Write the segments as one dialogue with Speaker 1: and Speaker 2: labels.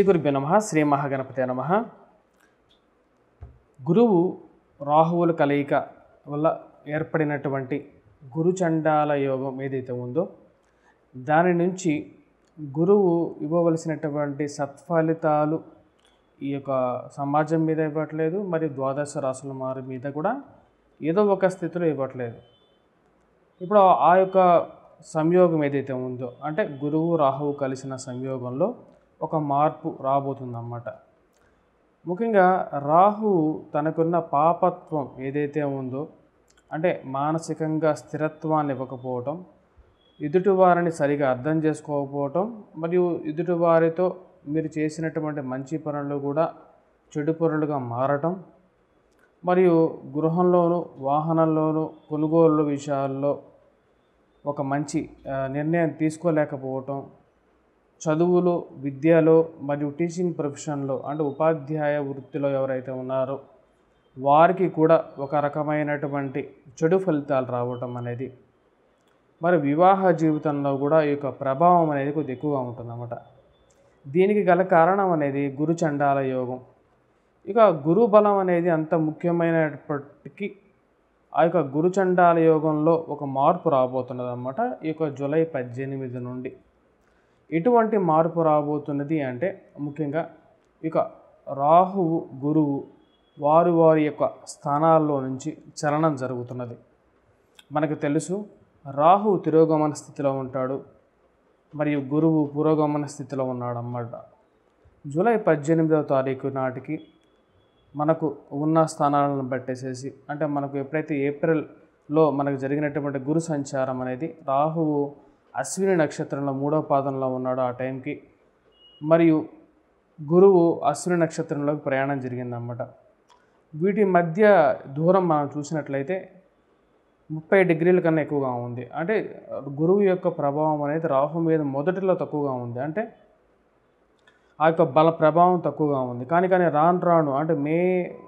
Speaker 1: శ్రీ గురుభ్యో నమ శ్రీ మహాగణపతి నమ గురువు రాహువుల కలయిక వల్ల ఏర్పడినటువంటి గురుచండాల యోగం ఏదైతే ఉందో దాని నుంచి గురువు ఇవ్వవలసినటువంటి సత్ఫలితాలు ఈ యొక్క సమాజం మీద ఇవ్వట్లేదు మరియు ద్వాదశ రాసుల వారి మీద కూడా ఏదో ఒక స్థితిలో ఇవ్వట్లేదు ఇప్పుడు ఆ యొక్క సంయోగం ఏదైతే ఉందో అంటే గురువు రాహువు కలిసిన సంయోగంలో ఒక మార్పు రాబోతుందన్నమాట ముఖ్యంగా రాహు తనకున్న పాపత్వం ఏదైతే ఉందో అంటే మానసికంగా స్థిరత్వాన్ని ఇవ్వకపోవటం ఎదుటివారిని సరిగా అర్థం చేసుకోకపోవటం మరియు ఎదుటివారితో మీరు చేసినటువంటి మంచి పనులు కూడా చెడు పనులుగా మారటం మరియు గృహంలోనూ వాహనంలోనూ కొనుగోలు విషయాల్లో ఒక మంచి నిర్ణయం తీసుకోలేకపోవటం చదువులో విద్యలో మరియు టీచింగ్ ప్రొఫెషన్లో అంటే ఉపాధ్యాయ వృత్తిలో ఎవరైతే ఉన్నారో వారికి కూడా ఒక రకమైనటువంటి చెడు ఫలితాలు రావటం అనేది మరి వివాహ జీవితంలో కూడా ఈ యొక్క ప్రభావం అనేది కొద్ది ఎక్కువగా ఉంటుందన్నమాట దీనికి గల కారణం అనేది గురు చండాల యోగం ఇక గురు బలం అనేది అంత ముఖ్యమైనప్పటికీ ఆ యొక్క గురుచండాల యోగంలో ఒక మార్పు రాబోతున్నదన్నమాట ఈ యొక్క జూలై పద్దెనిమిది నుండి ఎటువంటి మార్పు రాబోతున్నది అంటే ముఖ్యంగా ఇక రాహువు గురువు వారు వారి యొక్క స్థానాల్లో నుంచి చలనం జరుగుతున్నది మనకు తెలుసు రాహు తిరోగమన స్థితిలో ఉంటాడు మరియు గురువు పురోగమన స్థితిలో ఉన్నాడు అన్నమాట జూలై పద్దెనిమిదవ తారీఖు నాటికి మనకు ఉన్న స్థానాలను బట్టేసేసి అంటే మనకు ఎప్పుడైతే ఏప్రిల్లో మనకు జరిగినటువంటి గురు సంచారం అనేది రాహువు అశ్విని నక్షత్రంలో మూడో పాదంలో ఉన్నాడు ఆ టైంకి మరియు గురువు అశ్విని నక్షత్రంలోకి ప్రయాణం జరిగిందన్నమాట వీటి మధ్య దూరం మనం చూసినట్లయితే ముప్పై డిగ్రీల కన్నా ఎక్కువగా ఉంది అంటే గురువు యొక్క ప్రభావం అనేది రాహు మీద మొదటిలో తక్కువగా ఉంది అంటే ఆ యొక్క బల ప్రభావం తక్కువగా ఉంది కానీ కానీ రాను రాను అంటే మే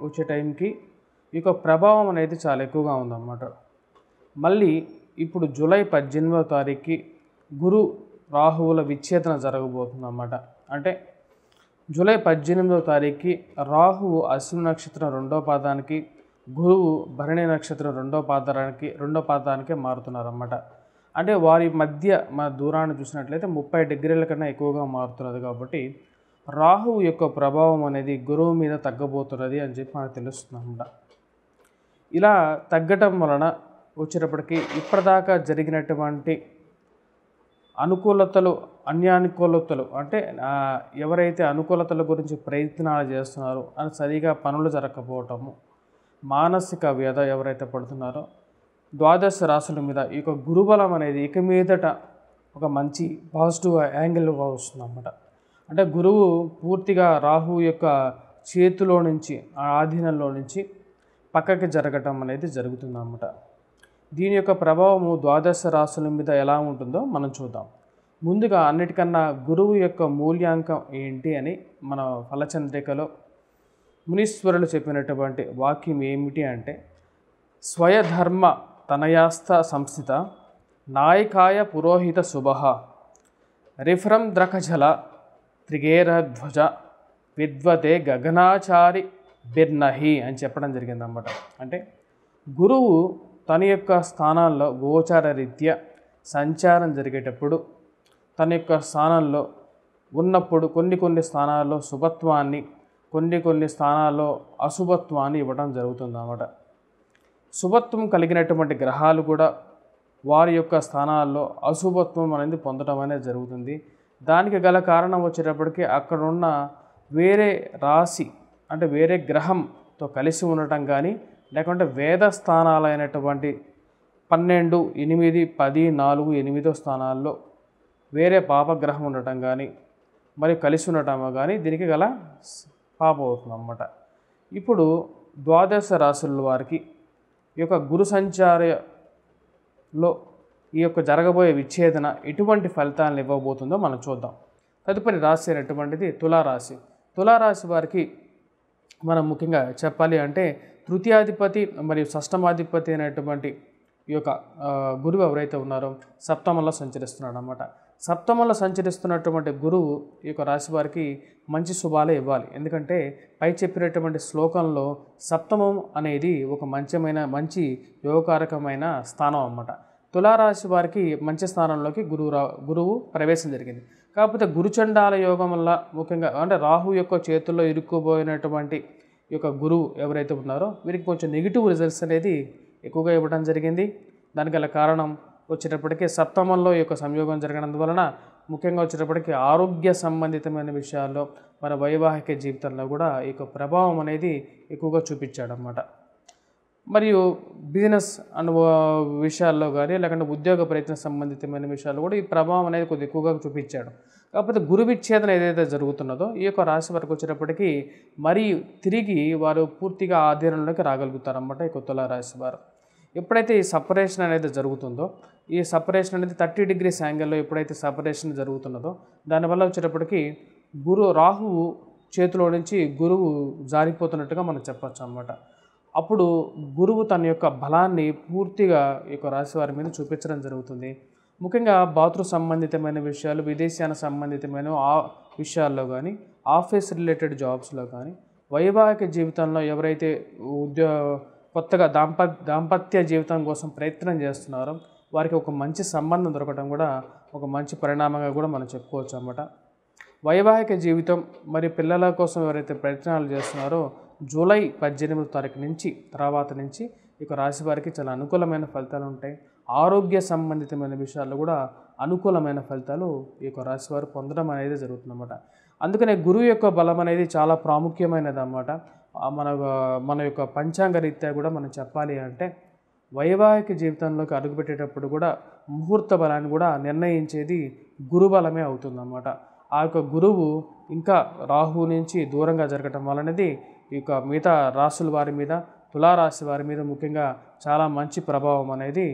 Speaker 1: వచ్చే టైంకి ఈ యొక్క ప్రభావం అనేది చాలా ఎక్కువగా ఉందన్నమాట మళ్ళీ ఇప్పుడు జూలై పద్దెనిమిదవ తారీఖుకి గురు రాహువుల విచ్ఛేదన జరగబోతుందన్నమాట అంటే జూలై పద్దెనిమిదవ తారీఖుకి రాహువు అశ్విని నక్షత్రం రెండో పాదానికి గురువు భరణి నక్షత్రం రెండో పాదానికి రెండో పాదానికే మారుతున్నారన్నమాట అంటే వారి మధ్య మన దూరాన్ని చూసినట్లయితే ముప్పై డిగ్రీల కన్నా ఎక్కువగా మారుతున్నది కాబట్టి రాహువు యొక్క ప్రభావం అనేది గురువు మీద తగ్గబోతున్నది అని చెప్పి మనకు తెలుస్తుంది అనమాట ఇలా తగ్గటం వలన వచ్చినప్పటికీ ఇప్పటిదాకా జరిగినటువంటి అనుకూలతలు అన్యానుకూలతలు అంటే ఎవరైతే అనుకూలతల గురించి ప్రయత్నాలు చేస్తున్నారో అని సరిగా పనులు జరగకపోవటము మానసిక వ్యధ ఎవరైతే పడుతున్నారో ద్వాదశ రాశుల మీద ఈ యొక్క గురుబలం అనేది ఇక మీదట ఒక మంచి పాజిటివ్ యాంగిల్ వస్తుంది అన్నమాట అంటే గురువు పూర్తిగా రాహు యొక్క చేతిలో నుంచి ఆధీనంలో నుంచి పక్కకి జరగటం అనేది జరుగుతుంది అన్నమాట దీని యొక్క ప్రభావము ద్వాదశ రాశుల మీద ఎలా ఉంటుందో మనం చూద్దాం ముందుగా అన్నిటికన్నా గురువు యొక్క మూల్యాంకం ఏంటి అని మన ఫలచంద్రికలో మునీశ్వరులు చెప్పినటువంటి వాక్యం ఏమిటి అంటే స్వయధర్మ తనయాస్త సంస్థిత నాయకాయ పురోహిత శుభ రిఫ్రం ద్రకజల త్రిగేరధ్వజ విద్వతే గగనాచారి బిర్నహి అని చెప్పడం జరిగిందన్నమాట అంటే గురువు తన యొక్క స్థానాల్లో గోచార రీత్యా సంచారం జరిగేటప్పుడు తన యొక్క స్థానంలో ఉన్నప్పుడు కొన్ని కొన్ని స్థానాల్లో శుభత్వాన్ని కొన్ని కొన్ని స్థానాల్లో అశుభత్వాన్ని ఇవ్వడం జరుగుతుందన్నమాట శుభత్వం కలిగినటువంటి గ్రహాలు కూడా వారి యొక్క స్థానాల్లో అశుభత్వం అనేది పొందడం అనేది జరుగుతుంది దానికి గల కారణం వచ్చేటప్పటికీ అక్కడున్న వేరే రాశి అంటే వేరే గ్రహంతో కలిసి ఉండటం కానీ లేకుంటే వేద స్థానాలైనటువంటి పన్నెండు ఎనిమిది పది నాలుగు ఎనిమిదో స్థానాల్లో వేరే పాపగ్రహం ఉండటం కానీ మరియు కలిసి ఉండటం కానీ దీనికి గల పాప అవుతుంది అన్నమాట ఇప్పుడు ద్వాదశ రాశుల వారికి ఈ యొక్క గురు సంచారలో ఈ యొక్క జరగబోయే విచ్ఛేదన ఎటువంటి ఫలితాలను ఇవ్వబోతుందో మనం చూద్దాం తదుపరి రాశి అనేటువంటిది తులారాశి తులారాశి వారికి మనం ముఖ్యంగా చెప్పాలి అంటే తృతీయాధిపతి మరియు షష్టమాధిపతి అనేటువంటి ఈ యొక్క గురువు ఎవరైతే ఉన్నారో సప్తమంలో సంచరిస్తున్నాడు అనమాట సప్తమంలో సంచరిస్తున్నటువంటి గురువు ఈ యొక్క రాశి వారికి మంచి శుభాలే ఇవ్వాలి ఎందుకంటే పై చెప్పినటువంటి శ్లోకంలో సప్తమం అనేది ఒక మంచమైన మంచి యోగకారకమైన స్థానం అన్నమాట తులారాశి వారికి మంచి స్థానంలోకి గురువు రా గురువు ప్రవేశం జరిగింది కాకపోతే గురుచండాల యోగం వల్ల ముఖ్యంగా అంటే రాహు యొక్క చేతుల్లో ఇరుక్కుపోయినటువంటి యొక్క గురువు ఎవరైతే ఉన్నారో వీరికి కొంచెం నెగిటివ్ రిజల్ట్స్ అనేది ఎక్కువగా ఇవ్వడం జరిగింది దానికి గల కారణం వచ్చేటప్పటికీ సప్తమంలో యొక్క సంయోగం వలన ముఖ్యంగా వచ్చేటప్పటికీ ఆరోగ్య సంబంధితమైన విషయాల్లో మన వైవాహిక జీవితంలో కూడా ఈ యొక్క ప్రభావం అనేది ఎక్కువగా చూపించాడనమాట మరియు బిజినెస్ అనుభవ విషయాల్లో కానీ లేకుంటే ఉద్యోగ ప్రయత్నం సంబంధితమైన విషయాలు కూడా ఈ ప్రభావం అనేది కొద్దిగా ఎక్కువగా చూపించాడు కాకపోతే గురు విచ్ఛేదన ఏదైతే జరుగుతున్నదో ఈ యొక్క రాశి వరకు వచ్చేటప్పటికీ మరీ తిరిగి వారు పూర్తిగా ఆధీనంలోకి అన్నమాట ఈ కొత్తలా రాశి వారు ఎప్పుడైతే ఈ సపరేషన్ అనేది జరుగుతుందో ఈ సపరేషన్ అనేది థర్టీ డిగ్రీస్ యాంగిల్లో ఎప్పుడైతే సపరేషన్ జరుగుతున్నదో దానివల్ల వచ్చేటప్పటికి గురు రాహువు చేతిలో నుంచి గురువు జారిపోతున్నట్టుగా మనం చెప్పచ్చు అనమాట అప్పుడు గురువు తన యొక్క బలాన్ని పూర్తిగా ఈ యొక్క రాశి వారి మీద చూపించడం జరుగుతుంది ముఖ్యంగా బాతృ సంబంధితమైన విషయాలు విదేశాన సంబంధితమైన ఆ విషయాల్లో కానీ ఆఫీస్ రిలేటెడ్ జాబ్స్లో కానీ వైవాహిక జీవితంలో ఎవరైతే ఉద్యో కొత్తగా దాంప దాంపత్య జీవితం కోసం ప్రయత్నం చేస్తున్నారో వారికి ఒక మంచి సంబంధం దొరకడం కూడా ఒక మంచి పరిణామంగా కూడా మనం చెప్పుకోవచ్చు అన్నమాట వైవాహిక జీవితం మరి పిల్లల కోసం ఎవరైతే ప్రయత్నాలు చేస్తున్నారో జూలై పద్దెనిమిది తారీఖు నుంచి తర్వాత నుంచి ఇక రాశి వారికి చాలా అనుకూలమైన ఫలితాలు ఉంటాయి ఆరోగ్య సంబంధితమైన విషయాల్లో కూడా అనుకూలమైన ఫలితాలు ఈ యొక్క రాశి వారు పొందడం అనేది జరుగుతుందన్నమాట అందుకనే గురువు యొక్క బలం అనేది చాలా ప్రాముఖ్యమైనది అన్నమాట మన మన యొక్క పంచాంగ రీత్యా కూడా మనం చెప్పాలి అంటే వైవాహిక జీవితంలోకి అడుగుపెట్టేటప్పుడు కూడా ముహూర్త బలాన్ని కూడా నిర్ణయించేది గురు బలమే అవుతుందన్నమాట ఆ యొక్క గురువు ఇంకా రాహు నుంచి దూరంగా జరగటం వలనది ఈ యొక్క మిగతా రాసుల వారి మీద తులారాశి వారి మీద ముఖ్యంగా చాలా మంచి ప్రభావం అనేది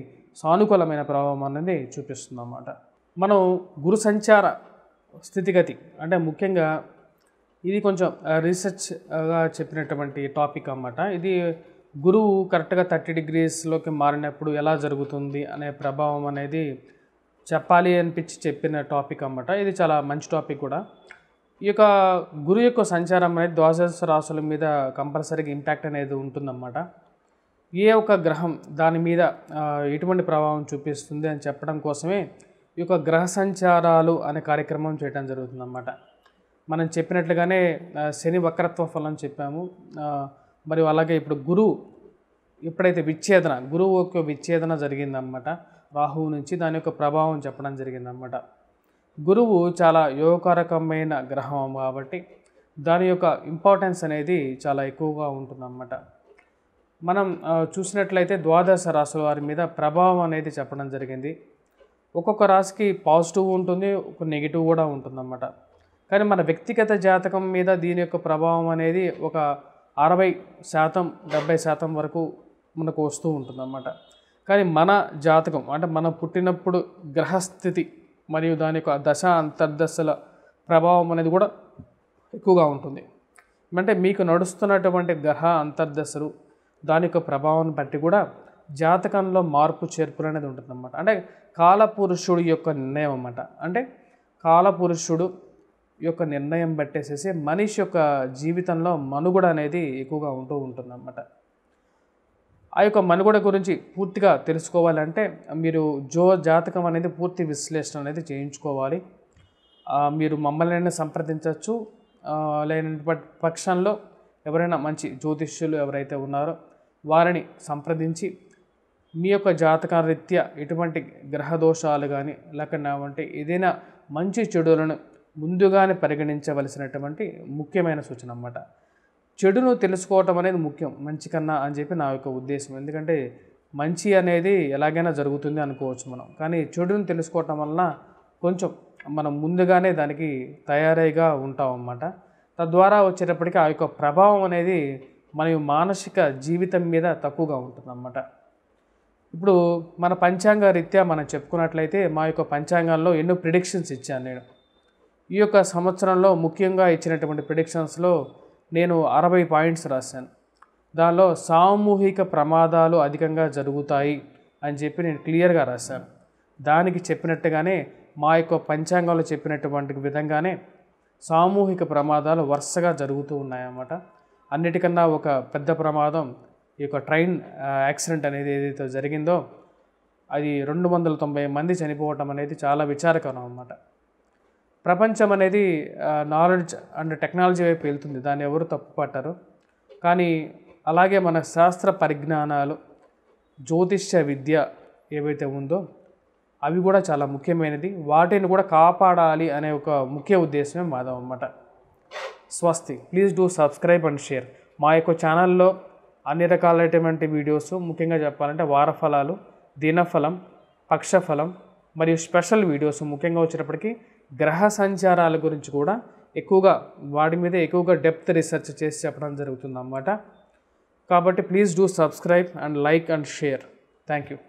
Speaker 1: సానుకూలమైన ప్రభావం అనేది చూపిస్తుంది అన్నమాట మనం గురు సంచార స్థితిగతి అంటే ముఖ్యంగా ఇది కొంచెం రీసెర్చ్గా చెప్పినటువంటి టాపిక్ అన్నమాట ఇది గురువు కరెక్ట్గా థర్టీ డిగ్రీస్లోకి మారినప్పుడు ఎలా జరుగుతుంది అనే ప్రభావం అనేది చెప్పాలి అనిపించి చెప్పిన టాపిక్ అన్నమాట ఇది చాలా మంచి టాపిక్ కూడా ఈ యొక్క గురు యొక్క సంచారం అనేది ద్వాదశ రాసుల మీద కంపల్సరీగా ఇంపాక్ట్ అనేది ఉంటుందన్నమాట ఏ ఒక గ్రహం దాని మీద ఎటువంటి ప్రభావం చూపిస్తుంది అని చెప్పడం కోసమే ఈ యొక్క గ్రహ సంచారాలు అనే కార్యక్రమం చేయడం జరుగుతుందన్నమాట మనం చెప్పినట్లుగానే శని వక్రత్వ ఫలం చెప్పాము మరియు అలాగే ఇప్పుడు గురువు ఎప్పుడైతే విచ్ఛేదన గురువు యొక్క విచ్ఛేదన జరిగిందన్నమాట రాహువు నుంచి దాని యొక్క ప్రభావం చెప్పడం జరిగిందన్నమాట గురువు చాలా యోగకారకమైన గ్రహం కాబట్టి దాని యొక్క ఇంపార్టెన్స్ అనేది చాలా ఎక్కువగా ఉంటుందన్నమాట మనం చూసినట్లయితే ద్వాదశ రాశుల వారి మీద ప్రభావం అనేది చెప్పడం జరిగింది ఒక్కొక్క రాశికి పాజిటివ్ ఉంటుంది ఒక నెగిటివ్ కూడా ఉంటుందన్నమాట కానీ మన వ్యక్తిగత జాతకం మీద దీని యొక్క ప్రభావం అనేది ఒక అరవై శాతం డెబ్బై శాతం వరకు మనకు వస్తూ ఉంటుందన్నమాట కానీ మన జాతకం అంటే మనం పుట్టినప్పుడు గ్రహస్థితి మరియు దాని యొక్క దశ అంతర్దశల ప్రభావం అనేది కూడా ఎక్కువగా ఉంటుంది అంటే మీకు నడుస్తున్నటువంటి గ్రహ అంతర్దశలు దాని యొక్క ప్రభావాన్ని బట్టి కూడా జాతకంలో మార్పు చేర్పులు అనేది ఉంటుందన్నమాట అంటే కాలపురుషుడు యొక్క నిర్ణయం అన్నమాట అంటే కాలపురుషుడు యొక్క నిర్ణయం బట్టేసేసి మనిషి యొక్క జీవితంలో మనుగడ అనేది ఎక్కువగా ఉంటూ ఉంటుందన్నమాట ఆ యొక్క మనుగడ గురించి పూర్తిగా తెలుసుకోవాలంటే మీరు జో జాతకం అనేది పూర్తి విశ్లేషణ అనేది చేయించుకోవాలి మీరు మమ్మల్ని సంప్రదించవచ్చు లేని పక్షంలో ఎవరైనా మంచి జ్యోతిష్యులు ఎవరైతే ఉన్నారో వారిని సంప్రదించి మీ యొక్క జాతక రీత్యా ఎటువంటి గ్రహ దోషాలు కానీ లేకుండా అంటే ఏదైనా మంచి చెడులను ముందుగానే పరిగణించవలసినటువంటి ముఖ్యమైన సూచన అన్నమాట చెడును తెలుసుకోవటం అనేది ముఖ్యం మంచి కన్నా అని చెప్పి నా యొక్క ఉద్దేశం ఎందుకంటే మంచి అనేది ఎలాగైనా జరుగుతుంది అనుకోవచ్చు మనం కానీ చెడును తెలుసుకోవటం వలన కొంచెం మనం ముందుగానే దానికి తయారైగా ఉంటాం అన్నమాట తద్వారా వచ్చేటప్పటికి ఆ యొక్క ప్రభావం అనేది మన మానసిక జీవితం మీద తక్కువగా ఉంటుందన్నమాట ఇప్పుడు మన పంచాంగ రీత్యా మనం చెప్పుకున్నట్లయితే మా యొక్క పంచాంగంలో ఎన్నో ప్రిడిక్షన్స్ ఇచ్చాను నేను ఈ యొక్క సంవత్సరంలో ముఖ్యంగా ఇచ్చినటువంటి ప్రిడిక్షన్స్లో నేను అరవై పాయింట్స్ రాశాను దానిలో సామూహిక ప్రమాదాలు అధికంగా జరుగుతాయి అని చెప్పి నేను క్లియర్గా రాశాను దానికి చెప్పినట్టుగానే మా యొక్క పంచాంగంలో చెప్పినటువంటి విధంగానే సామూహిక ప్రమాదాలు వరుసగా జరుగుతూ ఉన్నాయన్నమాట అన్నిటికన్నా ఒక పెద్ద ప్రమాదం ఈ యొక్క ట్రైన్ యాక్సిడెంట్ అనేది ఏదైతే జరిగిందో అది రెండు వందల తొంభై మంది చనిపోవటం అనేది చాలా విచారకరం అన్నమాట ప్రపంచం అనేది నాలెడ్జ్ అండ్ టెక్నాలజీ వైపు వెళ్తుంది దాన్ని ఎవరు పట్టరు కానీ అలాగే మన శాస్త్ర పరిజ్ఞానాలు జ్యోతిష్య విద్య ఏవైతే ఉందో అవి కూడా చాలా ముఖ్యమైనది వాటిని కూడా కాపాడాలి అనే ఒక ముఖ్య ఉద్దేశమే అన్నమాట స్వస్తి please do subscribe and share మా యొక్క ఛానల్లో అన్ని రకాలైనటువంటి వీడియోస్ ముఖ్యంగా చెప్పాలంటే వారఫలాలు దినఫలం పక్షఫలం మరియు స్పెషల్ వీడియోస్ ముఖ్యంగా వచ్చేటప్పటికీ గ్రహ సంచారాల గురించి కూడా ఎక్కువగా వాడి మీదే ఎక్కువగా డెప్త్ రీసెర్చ్ చేసి చెప్పడం జరుగుతుంది అన్నమాట కాబట్టి please do subscribe and like and share thank you